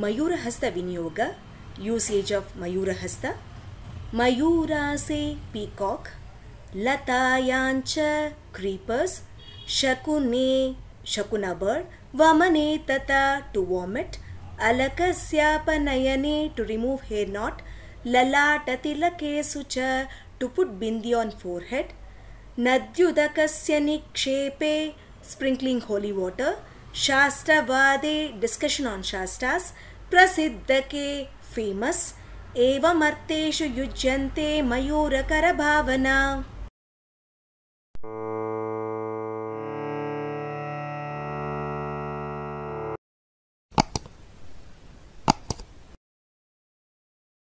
मयूर हस्त विनियोग usage of मयूर हस्त मयूरा से पीकॉक लतायांच क्रीपर्स शकुने शकुन बर्ड वमने तथा टू वॉमिट अलक नयने टू रिमूव हेयर नॉट ललाट तिलकेसु च to put bindi on forehead नद्युदक निक्षेपे स्प्रिंकलिंग होली वाटर शास्त्रवादे डिस्कशन ऑन शास्त्रास प्रसिद्ध के फेमस एवं अर्थेशु युज्यंते मयूरकर भावना